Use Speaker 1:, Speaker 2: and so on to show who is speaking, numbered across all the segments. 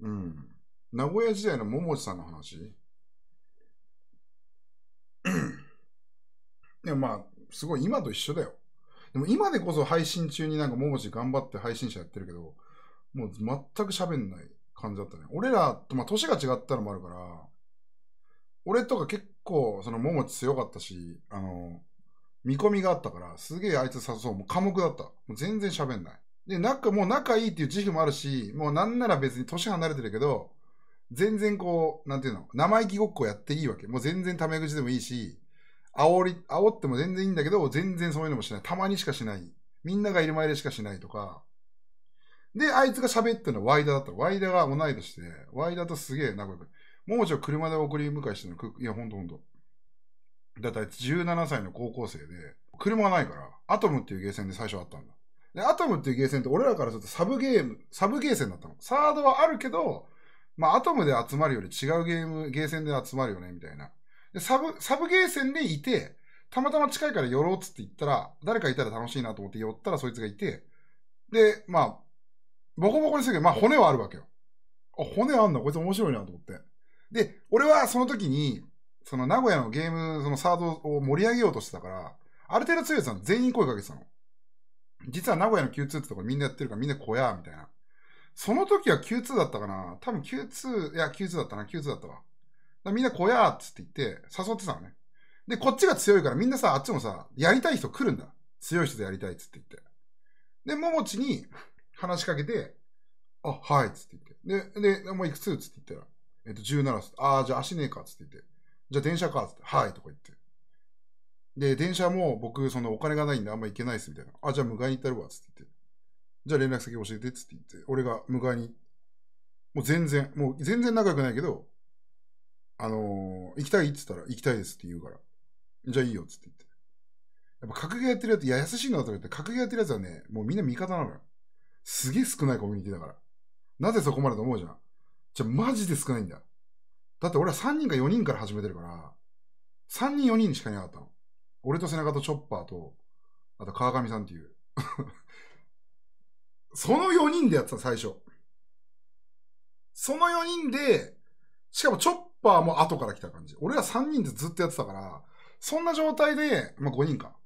Speaker 1: うん。名古屋時代の桃地さんの話でも まあ、すごい今と一緒だよ。でも今でこそ配信中になんか桃地頑張って配信者やってるけど、もう全く喋んない感じだったね。俺らと、まあ年が違ったのもあるから、俺とか結構その桃地強かったし、あの、見込みがあったから、すげえあいつ誘そう。もう寡黙だった。もう全然喋んない。で、なんかもう仲いいっていう自負もあるし、もうなんなら別に年離れてるけど、全然こう、なんていうの、生意気ごっこやっていいわけ。もう全然タメ口でもいいし、煽り、煽っても全然いいんだけど、全然そういうのもしない。たまにしかしない。みんながいる前でしかしないとか。で、あいつが喋ってるのはワイダだった。ワイダが同い年で、ワイダとすげえ仲良く。もうちょい車で送り迎えしてるの。いや、ほんとほんと。だってあいつ17歳の高校生で、車がないから、アトムっていうゲーセンで最初あったんだ。で、アトムっていうゲーセンって俺らからするとサブゲーム、サブゲーセンだったの。サードはあるけど、まあ、アトムで集まるより違うゲーム、ゲーセンで集まるよね、みたいな。で、サブ、サブゲーセンでいて、たまたま近いから寄ろうっつって言ったら、誰かいたら楽しいなと思って寄ったらそいつがいて、で、まあ、ボコボコにするけど、まあ骨はあるわけよ。あ、骨あんのこいつ面白いなと思って。で、俺はその時に、その名古屋のゲーム、そのサードを盛り上げようとしてたから、ある程度強いやつは全員声かけてたの。実は名古屋の Q2 ってとこみんなやってるからみんな小屋みたいな。その時は Q2 だったかな多分 Q2、いや Q2 だったな、Q2 だったわ。みんな小屋っつって言って誘ってたのね。で、こっちが強いからみんなさ、あっちもさ、やりたい人来るんだ。強い人でやりたいっつって言って。で、ももちに話しかけて、あ、はいっつって言って。で、で、もういくつっつって言ったら、えっと17っつって、ああ、じゃあ足ねえかっつって言って。じゃあ電車かっつって、はいとか言って。で、電車も僕、そのお金がないんであんま行けないっす、みたいな。あ、じゃあ迎えに行ったるわ、つって言って。じゃあ連絡先教えて、つって言って。俺が迎えに、もう全然、もう全然仲良くないけど、あのー、行きたいっつったら、行きたいですって言うから。じゃあいいよ、つって言って。やっぱ格ゲーやってるやつ、いや、優しいなとって、格ゲーやってるやつはね、もうみんな味方なのよ。すげえ少ないコミュニティだから。なぜそこまでと思うじゃん。じゃ、マジで少ないんだ。だって俺は3人か4人から始めてるから、3人4人しかいなかったの。俺と背中とチョッパーと、あと川上さんっていう。その4人でやってた、最初。その4人で、しかもチョッパーも後から来た感じ。俺ら3人でずっとやってたから、そんな状態で、まあ、5人か。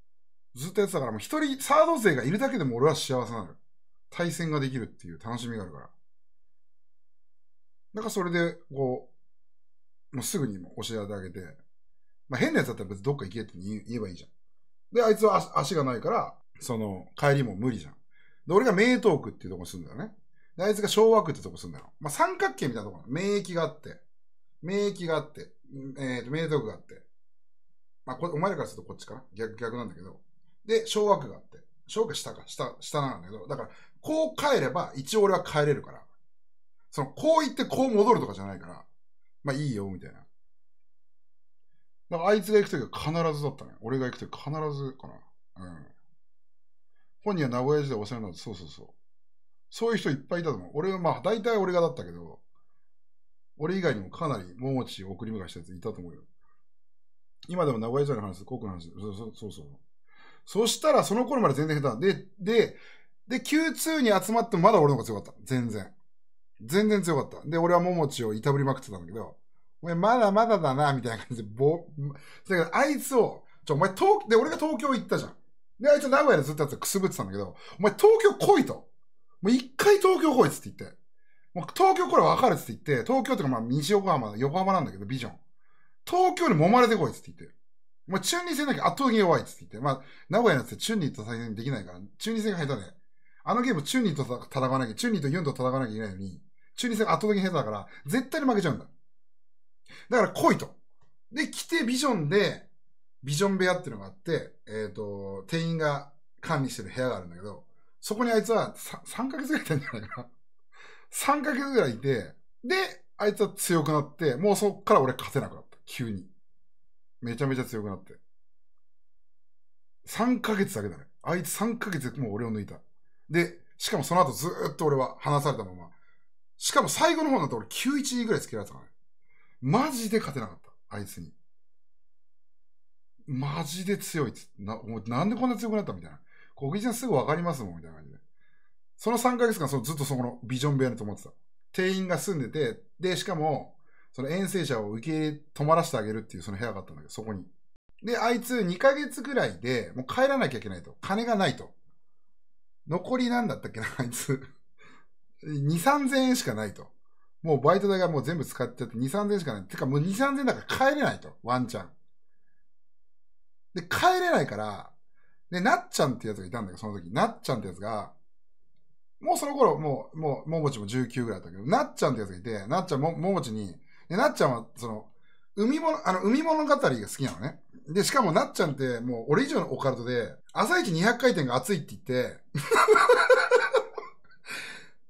Speaker 1: ずっとやってたから、もう1人、サード勢がいるだけでも俺は幸せなる。対戦ができるっていう楽しみがあるから。だからそれで、こう、もうすぐに教えてあげて、まあ、変なやつだったら別にどっか行けって言えばいいじゃん。で、あいつは足がないから、その、帰りも無理じゃん。で、俺が名東区っていうとこ住んだよね。で、あいつが昭和区ってとこ住んだの。まあ、三角形みたいなとこ免疫があって、免疫があって、えっ、ー、と、名東区があって、まあ、こお前らからするとこっちかな逆、逆なんだけど。で、昭和区があって、昭和区下か、下、下なんだけど、だから、こう帰れば、一応俺は帰れるから。その、こう行ってこう戻るとかじゃないから、まあいいよ、みたいな。あいつが行くときは必ずだったね。俺が行くとき必ずかな。うん。本人は名古屋時代お世話になった。そうそうそう。そういう人いっぱいいたと思う。俺はまあ、大体俺がだったけど、俺以外にもかなり桃地を送り迎えしたやついたと思うよ。今でも名古屋時代の話、国の話、そうそうそうそう。そしたらその頃まで全然下手。で、で、で、Q2 に集まってもまだ俺の方が強かった。全然。全然強かった。で、俺は桃地をいたぶりまくってたんだけど、お前まだまだだな、みたいな感じで、ぼ、だからあいつを、ちょ、お前東、で、俺が東京行ったじゃん。で、あいつ名古屋でずっとやってくすぶってたんだけど、お前東京来いと。もう一回東京来いっつって言って。もう東京これわかるっつって言って、東京ってかまあ西横浜、横浜なんだけど、ビジョン。東京に揉まれてこいっつって言って。もう中二戦だけ圧倒的に弱いっつって言って。まあ、名古屋のやつで中二と再戦できないから、中二戦が下手で。あのゲーム中二と戦わなきゃ、中二とユンと戦わなきゃいけないのに、中二戦が圧倒的に下手だから、絶対に負けちゃうんだ。だから来いと。で、来てビジョンで、ビジョン部屋っていうのがあって、えっ、ー、と、店員が管理してる部屋があるんだけど、そこにあいつは 3, 3ヶ月ぐらいいたんじゃないかな。3 ヶ月ぐらいいて、で、あいつは強くなって、もうそっから俺勝てなくなった。急に。めちゃめちゃ強くなって。3ヶ月だけだね。あいつ3ヶ月でもう俺を抜いた。で、しかもその後ずっと俺は離されたまま。しかも最後の方だと俺91ぐらいつきられたからね。マジで勝てなかった。あいつに。マジで強いっつな、て。なんでこんな強くなったみたいな。小木ちゃんすぐわかりますもん、みたいな感じで。その3ヶ月間、そのずっとそこのビジョン部屋に泊まってた。店員が住んでて、で、しかも、その遠征者を受け、泊まらせてあげるっていうその部屋があったんだけど、そこに。で、あいつ2ヶ月ぐらいで、もう帰らなきゃいけないと。金がないと。残りなんだったっけな、あいつ。2、3000円しかないと。もうバイト代がもう全部使っちゃって2、3000しかない。てかもう2、3000だから帰れないと。ワンチャン。で、帰れないから、で、なっちゃんってやつがいたんだけど、その時。なっちゃんってやつが、もうその頃、もう、もう、ももちも19ぐらいだったけど、なっちゃんってやつがいて、なっちゃんも、ももちに、で、なっちゃんは、その、海物、あの、海物語が好きなのね。で、しかもなっちゃんって、もう、俺以上のオカルトで、朝一200回転が熱いって言って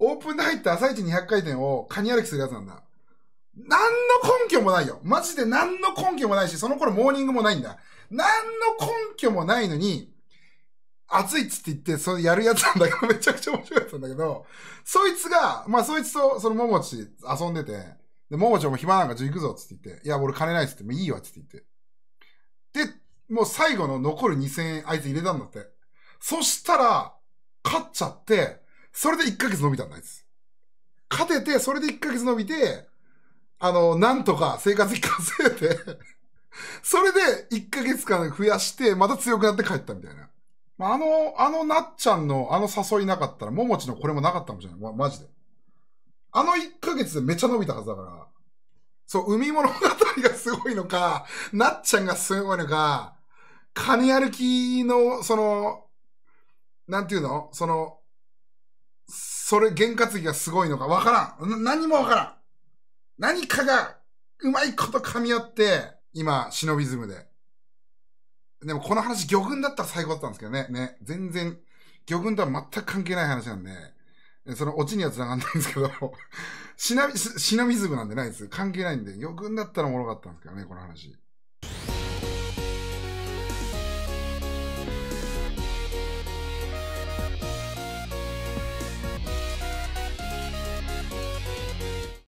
Speaker 1: オープンで入った朝一200回転をカニ歩きするやつなんだ。何の根拠もないよ。マジで何の根拠もないし、その頃モーニングもないんだ。何の根拠もないのに、暑いっつって言って、それやるやつなんだけど、めちゃくちゃ面白かったんだけど、そいつが、まあそいつと、そのももち遊んでて、で、ももちも暇なんかじゃ行くぞっつって言って、いや、俺金ないっつって、もういいわっつって言って。で、もう最後の残る2000円あいつ入れたんだって。そしたら、勝っちゃって、それで1ヶ月伸びたんだ、す。いつ。勝てて、それで1ヶ月伸びて、あの、なんとか生活費稼いでそれで1ヶ月間増やして、また強くなって帰ったみたいな。あ、の、あのなっちゃんのあの誘いなかったら、ももちのこれもなかったんじゃ、ない。ま、マジで。あの1ヶ月でめっちゃ伸びたはずだから。そう、海物語がすごいのか、なっちゃんがすごいのか、金歩きの、その、なんていうのその、それ、験担ぎがすごいのかわからん。何もわからん。何かが、うまいこと噛み合って、今、忍びズムで。でもこの話、魚群だったら最高だったんですけどね。ね。全然、魚群とは全く関係ない話なんで、そのオチには繋がんないんですけど、シナミ、シズムなんでないです。関係ないんで、魚群だったらおもろかったんですけどね、この話。